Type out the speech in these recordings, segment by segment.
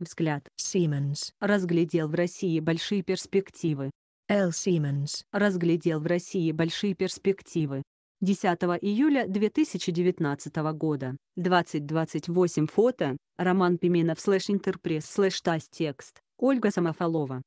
Взгляд Siemens разглядел в России большие перспективы. Л. Siemens разглядел в России большие перспективы. 10 июля 2019 года, 2028 фото, Роман Пименов слэш интерпресс слэш текст, Ольга Самофалова.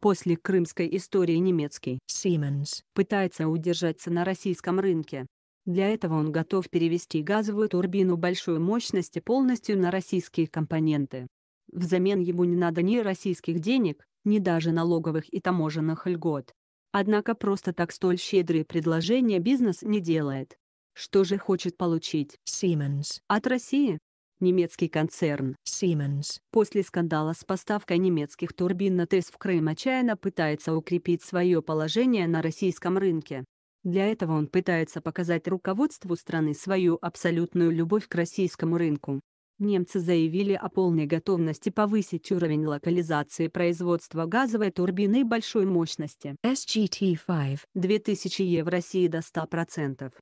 После крымской истории немецкий Siemens пытается удержаться на российском рынке. Для этого он готов перевести газовую турбину большой мощности полностью на российские компоненты. Взамен ему не надо ни российских денег, ни даже налоговых и таможенных льгот. Однако просто так столь щедрые предложения бизнес не делает. Что же хочет получить Siemens от России? Немецкий концерн Siemens после скандала с поставкой немецких турбин на ТЭС в Крым отчаянно пытается укрепить свое положение на российском рынке. Для этого он пытается показать руководству страны свою абсолютную любовь к российскому рынку немцы заявили о полной готовности повысить уровень локализации производства газовой турбины большой мощности SGT-5 2000 Е в России до 100%.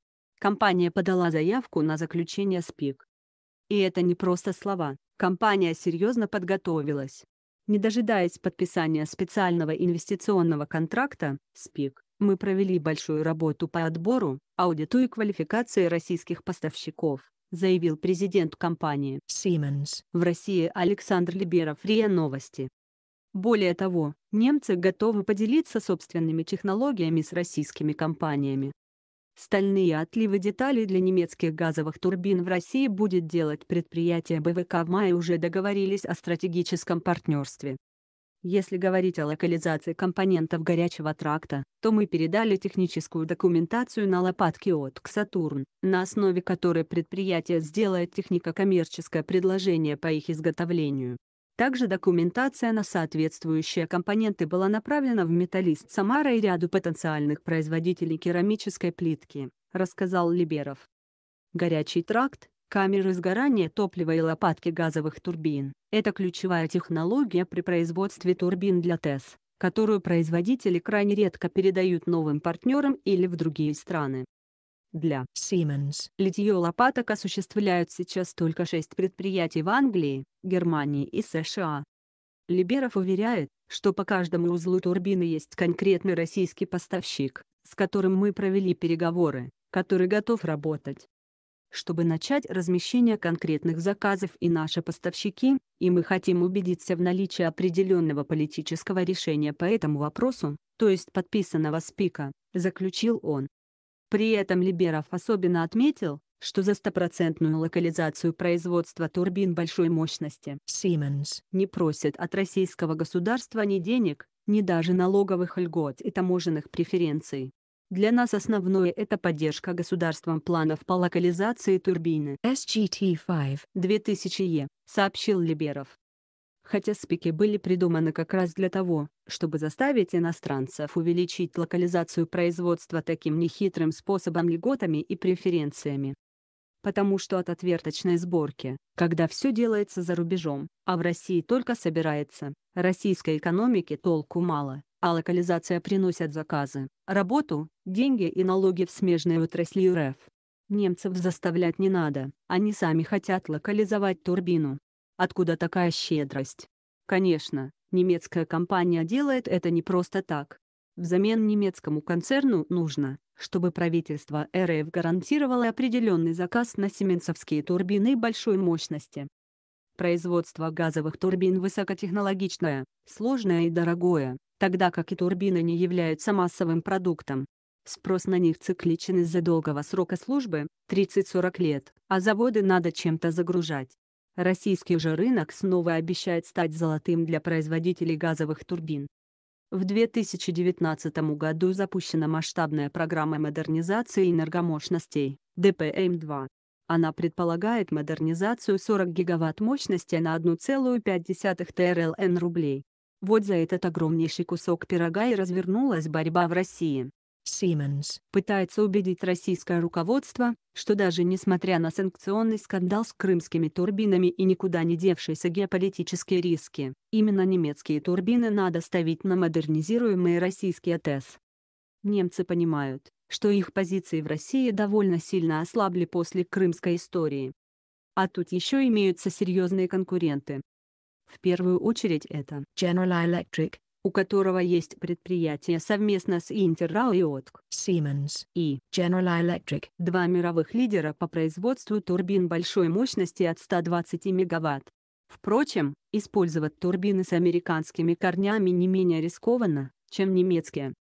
Компания подала заявку на заключение СПИК. И это не просто слова, компания серьезно подготовилась. Не дожидаясь подписания специального инвестиционного контракта, СПИК, мы провели большую работу по отбору, аудиту и квалификации российских поставщиков заявил президент компании Siemens. В России Александр Либеров РИА Новости. Более того, немцы готовы поделиться собственными технологиями с российскими компаниями. Стальные отливы деталей для немецких газовых турбин в России будет делать предприятие БВК в мае уже договорились о стратегическом партнерстве. Если говорить о локализации компонентов горячего тракта, то мы передали техническую документацию на лопатки от КСатурн, на основе которой предприятие сделает технико-коммерческое предложение по их изготовлению. Также документация на соответствующие компоненты была направлена в металлист Самара и ряду потенциальных производителей керамической плитки, рассказал Либеров. Горячий тракт Камеры сгорания топлива и лопатки газовых турбин – это ключевая технология при производстве турбин для ТЭС, которую производители крайне редко передают новым партнерам или в другие страны. Для Siemens литье лопаток осуществляют сейчас только шесть предприятий в Англии, Германии и США. Либеров уверяет, что по каждому узлу турбины есть конкретный российский поставщик, с которым мы провели переговоры, который готов работать чтобы начать размещение конкретных заказов и наши поставщики, и мы хотим убедиться в наличии определенного политического решения по этому вопросу, то есть подписанного спика, заключил он. При этом Либеров особенно отметил, что за стопроцентную локализацию производства турбин большой мощности Siemens не просит от российского государства ни денег, ни даже налоговых льгот и таможенных преференций. Для нас основное – это поддержка государством планов по локализации турбины SGT-5 2000E, сообщил Либеров. Хотя спики были придуманы как раз для того, чтобы заставить иностранцев увеличить локализацию производства таким нехитрым способом льготами и преференциями. Потому что от отверточной сборки, когда все делается за рубежом, а в России только собирается, российской экономике толку мало а локализация приносят заказы, работу, деньги и налоги в смежные отрасли РФ. Немцев заставлять не надо, они сами хотят локализовать турбину. Откуда такая щедрость? Конечно, немецкая компания делает это не просто так. Взамен немецкому концерну нужно, чтобы правительство РФ гарантировало определенный заказ на семенцевские турбины большой мощности. Производство газовых турбин высокотехнологичное, сложное и дорогое, тогда как и турбины не являются массовым продуктом. Спрос на них цикличен из-за долгого срока службы – 30-40 лет, а заводы надо чем-то загружать. Российский же рынок снова обещает стать золотым для производителей газовых турбин. В 2019 году запущена масштабная программа модернизации энергомощностей ДПМ-2. Она предполагает модернизацию 40 гигаватт мощности на 1,5 ТРЛН рублей. Вот за этот огромнейший кусок пирога и развернулась борьба в России. Siemens пытается убедить российское руководство, что даже несмотря на санкционный скандал с крымскими турбинами и никуда не девшиеся геополитические риски, именно немецкие турбины надо ставить на модернизируемые российские ТЭС. Немцы понимают, что их позиции в России довольно сильно ослабли после крымской истории. А тут еще имеются серьезные конкуренты, в первую очередь это General Electric, у которого есть предприятия совместно с Interrail и Отк, Siemens и General Electric, два мировых лидера по производству турбин большой мощности от 120 мегаватт. Впрочем, использовать турбины с американскими корнями не менее рискованно, чем немецкие.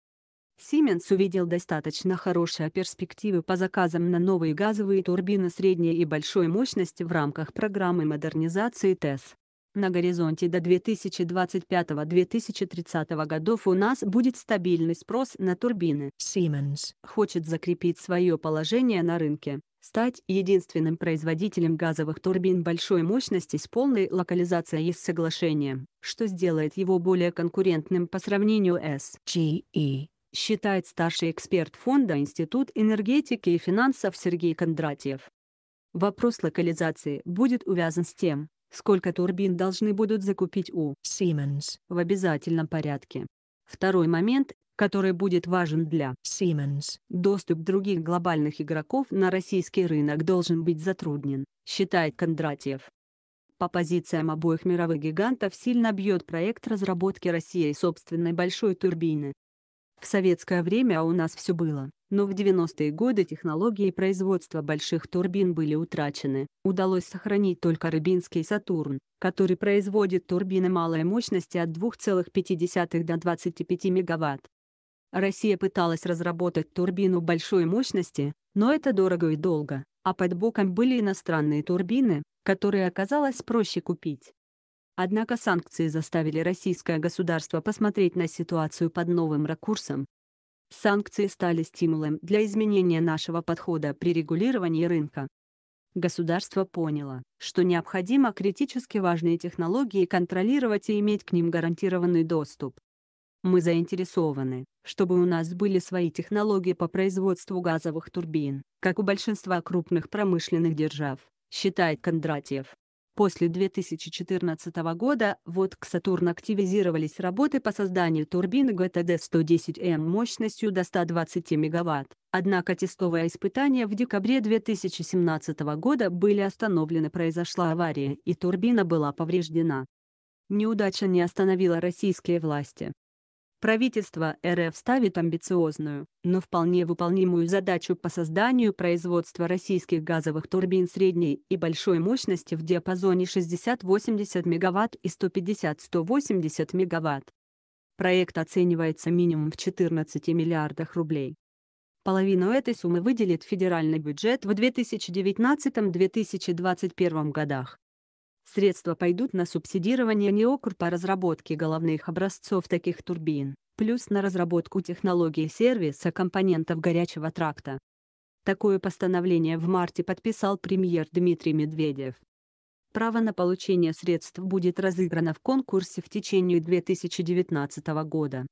Siemens увидел достаточно хорошие перспективы по заказам на новые газовые турбины средней и большой мощности в рамках программы модернизации ТЭС. На горизонте до 2025-2030 годов у нас будет стабильный спрос на турбины. Siemens хочет закрепить свое положение на рынке, стать единственным производителем газовых турбин большой мощности с полной локализацией и с соглашением, что сделает его более конкурентным по сравнению с GE считает старший эксперт фонда Институт энергетики и финансов Сергей Кондратьев. Вопрос локализации будет увязан с тем, сколько турбин должны будут закупить у Siemens в обязательном порядке. Второй момент, который будет важен для Siemens, доступ других глобальных игроков на российский рынок должен быть затруднен, считает Кондратьев. По позициям обоих мировых гигантов сильно бьет проект разработки России собственной большой турбины, в советское время у нас все было, но в 90-е годы технологии производства больших турбин были утрачены. Удалось сохранить только Рыбинский «Сатурн», который производит турбины малой мощности от 2,5 до 25 мегаватт. Россия пыталась разработать турбину большой мощности, но это дорого и долго, а под боком были иностранные турбины, которые оказалось проще купить. Однако санкции заставили российское государство посмотреть на ситуацию под новым ракурсом. Санкции стали стимулом для изменения нашего подхода при регулировании рынка. Государство поняло, что необходимо критически важные технологии контролировать и иметь к ним гарантированный доступ. Мы заинтересованы, чтобы у нас были свои технологии по производству газовых турбин, как у большинства крупных промышленных держав, считает Кондратьев. После 2014 года вот к Сатурн активизировались работы по созданию турбины ГТД-110М эм мощностью до 120 МВт, однако тестовые испытания в декабре 2017 года были остановлены произошла авария и турбина была повреждена. Неудача не остановила российские власти. Правительство РФ ставит амбициозную, но вполне выполнимую задачу по созданию производства российских газовых турбин средней и большой мощности в диапазоне 60-80 МВт и 150-180 МВт. Проект оценивается минимум в 14 миллиардах рублей. Половину этой суммы выделит федеральный бюджет в 2019-2021 годах. Средства пойдут на субсидирование НИОКР по а разработке головных образцов таких турбин, плюс на разработку технологии сервиса компонентов горячего тракта. Такое постановление в марте подписал премьер Дмитрий Медведев. Право на получение средств будет разыграно в конкурсе в течение 2019 года.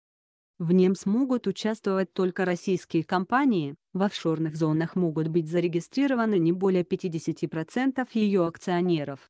В нем смогут участвовать только российские компании, в офшорных зонах могут быть зарегистрированы не более 50% ее акционеров.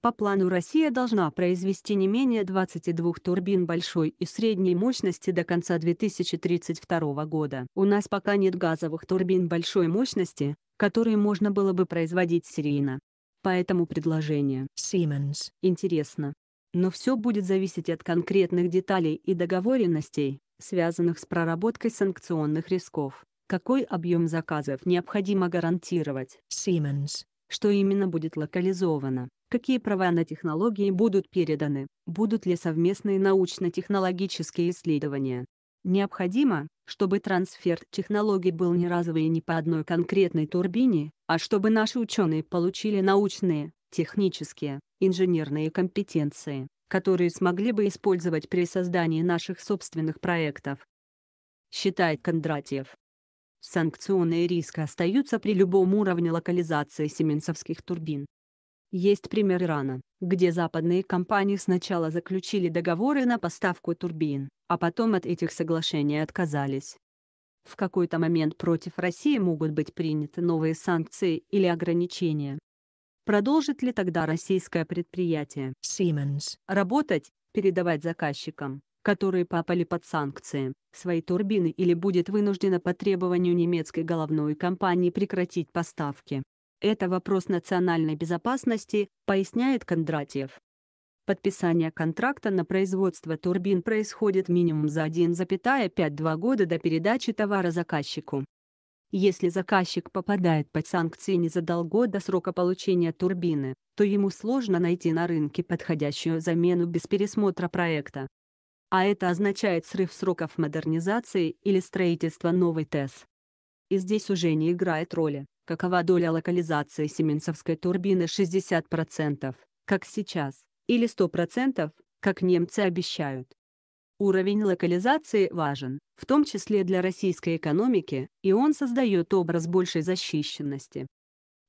По плану Россия должна произвести не менее 22 турбин большой и средней мощности до конца 2032 года. У нас пока нет газовых турбин большой мощности, которые можно было бы производить серийно. Поэтому предложение Siemens интересно. Но все будет зависеть от конкретных деталей и договоренностей, связанных с проработкой санкционных рисков. Какой объем заказов необходимо гарантировать? Siemens. Что именно будет локализовано? Какие права на технологии будут переданы? Будут ли совместные научно-технологические исследования? Необходимо, чтобы трансфер технологий был не разовый и не по одной конкретной турбине, а чтобы наши ученые получили научные, технические, инженерные компетенции, которые смогли бы использовать при создании наших собственных проектов. Считает Кондратьев. Санкционные риски остаются при любом уровне локализации семенсовских турбин. Есть пример Ирана, где западные компании сначала заключили договоры на поставку турбин, а потом от этих соглашений отказались. В какой-то момент против России могут быть приняты новые санкции или ограничения. Продолжит ли тогда российское предприятие Siemens работать, передавать заказчикам, которые попали под санкции, свои турбины или будет вынуждена по требованию немецкой головной компании прекратить поставки? Это вопрос национальной безопасности, поясняет Кондратьев. Подписание контракта на производство турбин происходит минимум за 1,52 года до передачи товара заказчику. Если заказчик попадает под санкции не задолго до срока получения турбины, то ему сложно найти на рынке подходящую замену без пересмотра проекта. А это означает срыв сроков модернизации или строительства новой ТЭС. И здесь уже не играет роли, какова доля локализации семенцевской турбины 60%, как сейчас, или 100%, как немцы обещают. Уровень локализации важен, в том числе для российской экономики, и он создает образ большей защищенности.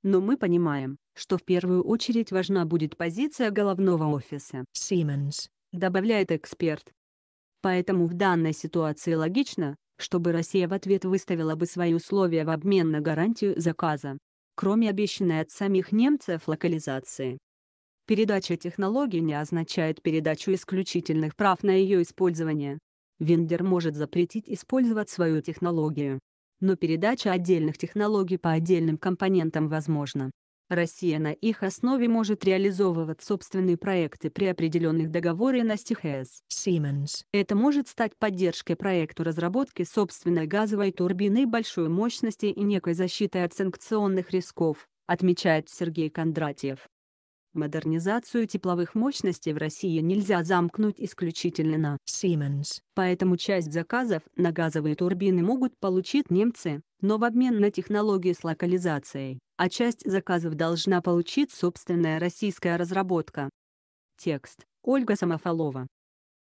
Но мы понимаем, что в первую очередь важна будет позиция головного офиса Siemens, добавляет эксперт. Поэтому в данной ситуации логично, чтобы Россия в ответ выставила бы свои условия в обмен на гарантию заказа, кроме обещанной от самих немцев локализации. Передача технологии не означает передачу исключительных прав на ее использование. Вендер может запретить использовать свою технологию. Но передача отдельных технологий по отдельным компонентам возможна. Россия на их основе может реализовывать собственные проекты при определенных договоренностях с Siemens. Это может стать поддержкой проекту разработки собственной газовой турбины большой мощности и некой защитой от санкционных рисков, отмечает Сергей Кондратьев. Модернизацию тепловых мощностей в России нельзя замкнуть исключительно на Siemens. Поэтому часть заказов на газовые турбины могут получить немцы, но в обмен на технологии с локализацией, а часть заказов должна получить собственная российская разработка. Текст. Ольга Самофалова.